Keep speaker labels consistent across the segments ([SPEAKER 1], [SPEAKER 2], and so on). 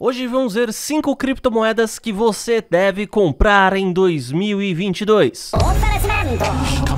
[SPEAKER 1] Hoje vamos ver 5 criptomoedas que você deve comprar em 2022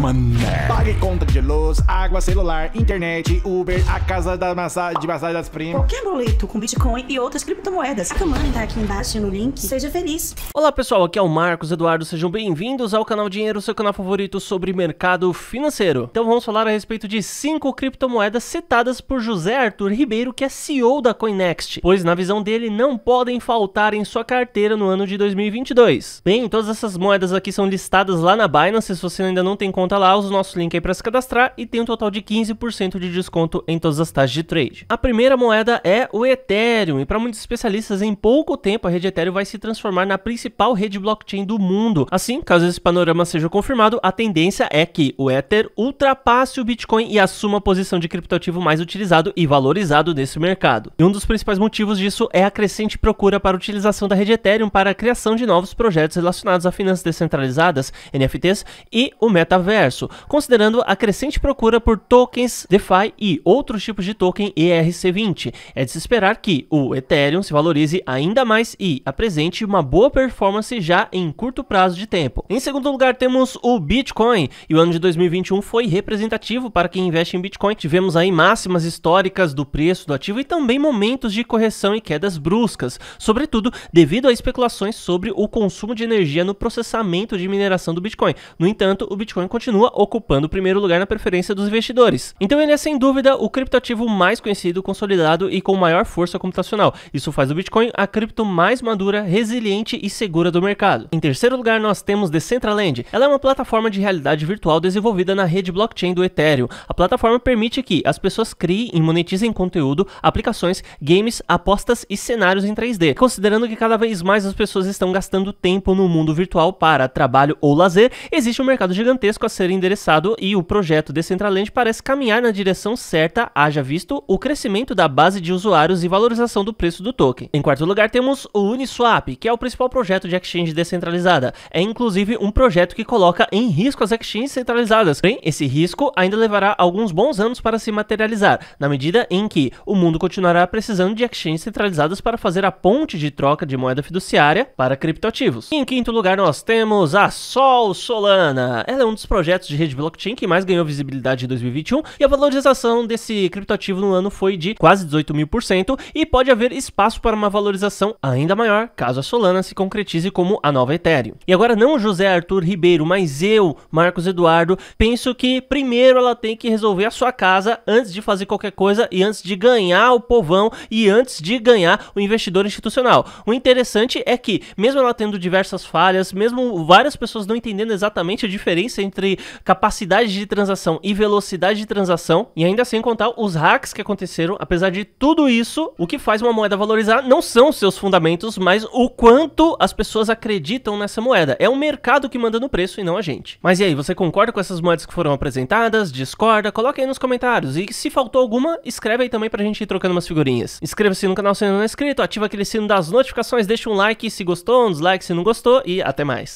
[SPEAKER 1] mané. Pague conta de luz, água, celular, internet, Uber, a casa da massagem, de massagem das primas. Qualquer boleto com Bitcoin e outras criptomoedas. A Kamani tá aqui embaixo no link. Seja feliz. Olá pessoal, aqui é o Marcos Eduardo. Sejam bem-vindos ao canal Dinheiro, seu canal favorito sobre mercado financeiro. Então vamos falar a respeito de cinco criptomoedas citadas por José Arthur Ribeiro, que é CEO da Coinext, pois na visão dele não podem faltar em sua carteira no ano de 2022. Bem, todas essas moedas aqui são listadas lá na Binance, se você ainda não tem conta conta lá, usa o nosso link aí para se cadastrar e tem um total de 15% de desconto em todas as taxas de trade. A primeira moeda é o Ethereum, e para muitos especialistas, em pouco tempo a rede Ethereum vai se transformar na principal rede blockchain do mundo. Assim, caso esse panorama seja confirmado, a tendência é que o Ether ultrapasse o Bitcoin e assuma a posição de criptoativo mais utilizado e valorizado nesse mercado. E um dos principais motivos disso é a crescente procura para a utilização da rede Ethereum para a criação de novos projetos relacionados a finanças descentralizadas, NFTs e o metaverso metaverso, considerando a crescente procura por tokens DeFi e outros tipos de token ERC20. É de se esperar que o Ethereum se valorize ainda mais e apresente uma boa performance já em curto prazo de tempo. Em segundo lugar, temos o Bitcoin, e o ano de 2021 foi representativo para quem investe em Bitcoin. Tivemos aí máximas históricas do preço do ativo e também momentos de correção e quedas bruscas, sobretudo devido a especulações sobre o consumo de energia no processamento de mineração do Bitcoin. No entanto, o Bitcoin continua continua ocupando o primeiro lugar na preferência dos investidores. Então ele é sem dúvida o criptoativo mais conhecido, consolidado e com maior força computacional. Isso faz do Bitcoin a cripto mais madura, resiliente e segura do mercado. Em terceiro lugar, nós temos Decentraland. Ela é uma plataforma de realidade virtual desenvolvida na rede blockchain do Ethereum. A plataforma permite que as pessoas criem e monetizem conteúdo, aplicações, games, apostas e cenários em 3D, considerando que cada vez mais as pessoas estão gastando tempo no mundo virtual para trabalho ou lazer, existe um mercado gigantesco a ser ser endereçado e o projeto Decentraland parece caminhar na direção certa, haja visto o crescimento da base de usuários e valorização do preço do token. Em quarto lugar, temos o Uniswap, que é o principal projeto de exchange descentralizada. É inclusive um projeto que coloca em risco as exchanges centralizadas. Porém, esse risco ainda levará alguns bons anos para se materializar, na medida em que o mundo continuará precisando de exchanges centralizadas para fazer a ponte de troca de moeda fiduciária para criptoativos. E em quinto lugar, nós temos a Sol Solana. Ela é um dos projetos projetos de rede blockchain que mais ganhou visibilidade em 2021 e a valorização desse criptoativo no ano foi de quase 18 mil por cento e pode haver espaço para uma valorização ainda maior caso a Solana se concretize como a nova Ethereum. E agora não José Arthur Ribeiro, mas eu, Marcos Eduardo, penso que primeiro ela tem que resolver a sua casa antes de fazer qualquer coisa e antes de ganhar o povão e antes de ganhar o investidor institucional. O interessante é que, mesmo ela tendo diversas falhas, mesmo várias pessoas não entendendo exatamente a diferença entre capacidade de transação e velocidade de transação, e ainda sem contar os hacks que aconteceram, apesar de tudo isso, o que faz uma moeda valorizar não são seus fundamentos, mas o quanto as pessoas acreditam nessa moeda. É o mercado que manda no preço e não a gente. Mas e aí, você concorda com essas moedas que foram apresentadas? Discorda? Coloca aí nos comentários. E se faltou alguma, escreve aí também pra gente ir trocando umas figurinhas. Inscreva-se no canal se ainda não é inscrito, ativa aquele sino das notificações, deixa um like se gostou, um dislike se não gostou e até mais.